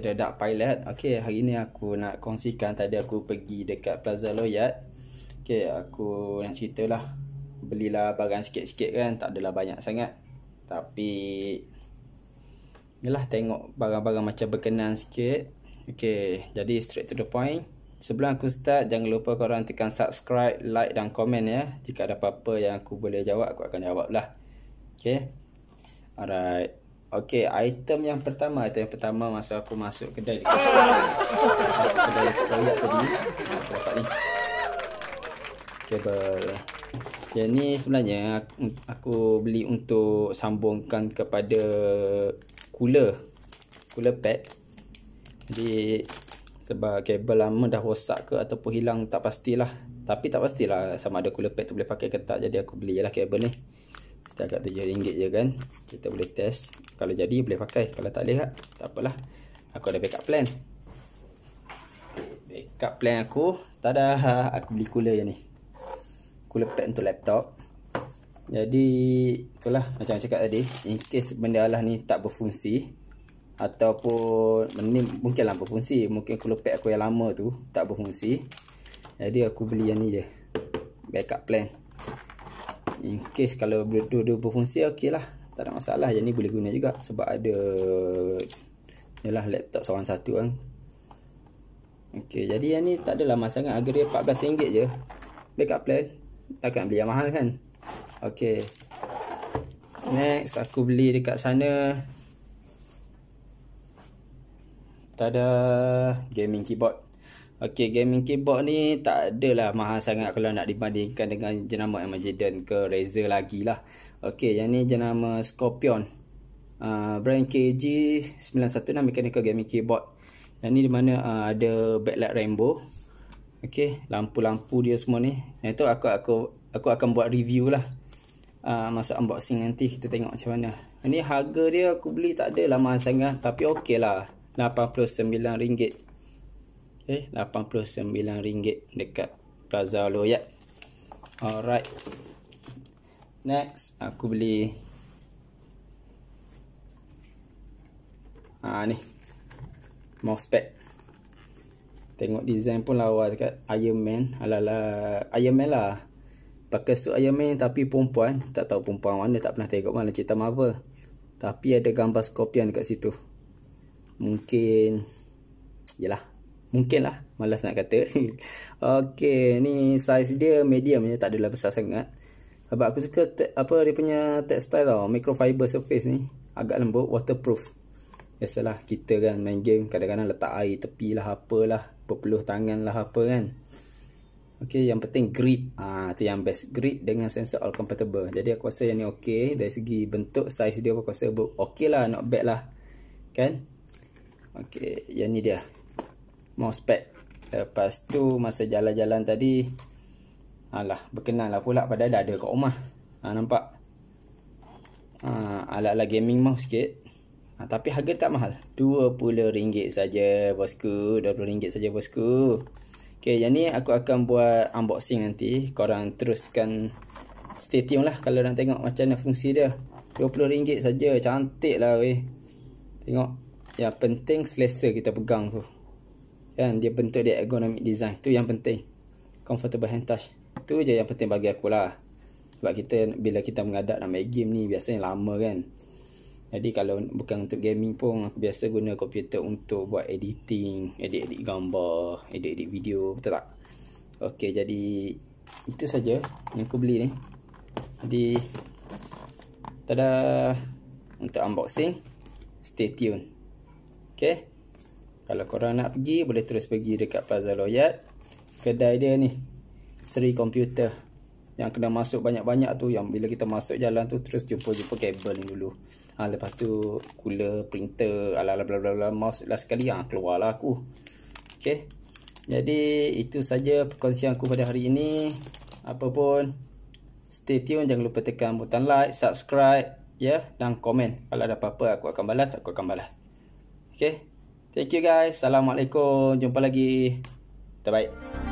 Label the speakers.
Speaker 1: cerita Dark Pilot. Okey, hari ni aku nak kongsikan tadi aku pergi dekat Plaza Loyat. Okey, aku nak lah Belilah barang sikit-sikit kan, tak adalah banyak sangat. Tapi Yalah tengok barang-barang macam berkenan sikit. Okey, jadi straight to the point. Sebelum aku start, jangan lupa korang tekan subscribe, like dan komen ya. Jika ada apa-apa yang aku boleh jawab, aku akan jawab lah. Okay. Alright. Okay, item yang pertama Item yang pertama masa aku masuk kedai dekat Masuk kedai yang koyak tadi Aku dapat ni Kabel Okay, ni sebenarnya aku beli untuk sambungkan kepada cooler Cooler pad Jadi sebab kabel lama dah rosak ke ataupun hilang tak pastilah Tapi tak pastilah sama ada cooler pad tu boleh pakai ke tak Jadi aku beli je lah kabel ni kita agak RM7 je kan kita boleh test kalau jadi boleh pakai kalau tak boleh tak apalah aku ada backup plan backup plan aku tada aku beli cooler je ni cooler pack untuk laptop jadi itulah macam cakap tadi in case benda lah ni tak berfungsi ataupun ni mungkinlah berfungsi mungkin cooler pack aku yang lama tu tak berfungsi jadi aku beli yang ni je backup plan In case kalau dua-dua berfungsi okey lah Tak ada masalah Yang ni boleh guna juga Sebab ada Yalah laptop seorang satu kan Okey jadi yang ni tak adalah masalah kan Harga dia RM14 je Backup plan Takkan beli yang mahal kan Okey Next aku beli dekat sana Tada Gaming keyboard Okay, gaming keyboard ni tak adalah mahal sangat kalau nak dibandingkan dengan jenama Armageddon ke Razer lagi lah. Okay, yang ni jenama Scorpion. Uh, brand KG916 mechanical gaming keyboard. Yang ni di mana uh, ada backlight rainbow. Okay, lampu-lampu dia semua ni. Yang tu aku aku aku akan buat review lah. Uh, masa unboxing nanti kita tengok macam mana. Ini harga dia aku beli tak adalah mahal sangat tapi okey lah. RM89 eh RM89 dekat Plaza Loyat. Alright. Next aku beli ah ha, ni mousepad. Tengok design pun lawa dekat Iron Man. Alala Iron Man lah. Pakai suit Iron Man tapi perempuan, tak tahu perempuan mana tak pernah tengok mana cerita Marvel. Tapi ada gambar Scorpion dekat situ. Mungkin Yelah Mungkin lah Malas nak kata Okay Ni size dia medium je Tak adalah besar sangat Sebab aku suka te- Apa dia punya textile tau Microfiber surface ni Agak lembut Waterproof Biasalah kita kan main game Kadang-kadang letak air tepi lah Apalah perpeluh tangan lah Apa kan Okay yang penting grip ah ha, tu yang best grip dengan sensor all compatible Jadi aku rasa yang ni okay Dari segi bentuk size dia aku rasa okay lah not bad lah Kan Okay yang ni dia Mousepad. Lepas tu masa jalan-jalan tadi Alah berkenal lah pula pada dah ada kat rumah ha, Nampak ha, Alat-alat ha, gaming mouse sikit ha, Tapi harga tak mahal RM20 saja bosku RM20 saja bosku Okay yang ni aku akan buat unboxing nanti Korang teruskan Stay tune lah kalau nak tengok macam mana fungsi dia RM20 saja cantik lah weh Tengok Yang penting selesa kita pegang tu so kan dia bentuk dia ergonomic design tu yang penting comfortable hand touch tu je yang penting bagi aku lah sebab kita bila kita mengadap nak main game ni biasanya lama kan jadi kalau bukan untuk gaming pun aku biasa guna komputer untuk buat editing edit-edit gambar edit-edit video betul tak ok jadi itu saja yang aku beli ni jadi tada untuk unboxing stay tune Okay. Kalau korang nak pergi Boleh terus pergi dekat Plaza Loyat Kedai dia ni Seri komputer Yang kena masuk banyak-banyak tu Yang bila kita masuk jalan tu Terus jumpa-jumpa kabel ni dulu ha, Lepas tu Cooler, printer ala-ala bla bla bla Mouse last sekali ha, Keluar lah aku Okay Jadi itu saja perkongsian aku pada hari ini Apapun Stay tune Jangan lupa tekan butang like Subscribe Ya yeah, Dan komen Kalau ada apa-apa aku akan balas Aku akan balas Okay Thank you guys. Assalamualaikum. Jumpa lagi. Terbaik.